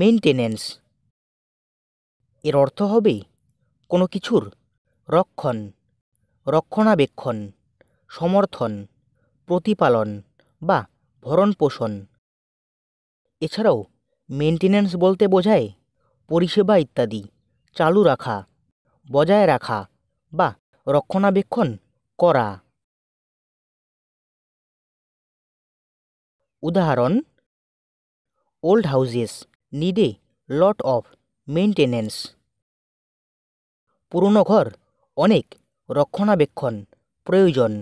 maintenance এর অর্থ হবে কোনো কিছুর রক্ষণ রক্ষণাবেক্ষণ সমর্থন প্রতিপালন বা ভরণ পোষণ এছাড়াও মেনটেনেন্স বলতে বোঝায় পরিষেবা ইত্যাদি চালু রাখা বজায় রাখা বা রক্ষণাবেক্ষণ করা উদাহরণ old houses need a lot of maintenance পুরনো ঘর অনেক রক্ষণাবেক্ষণ প্রয়োজন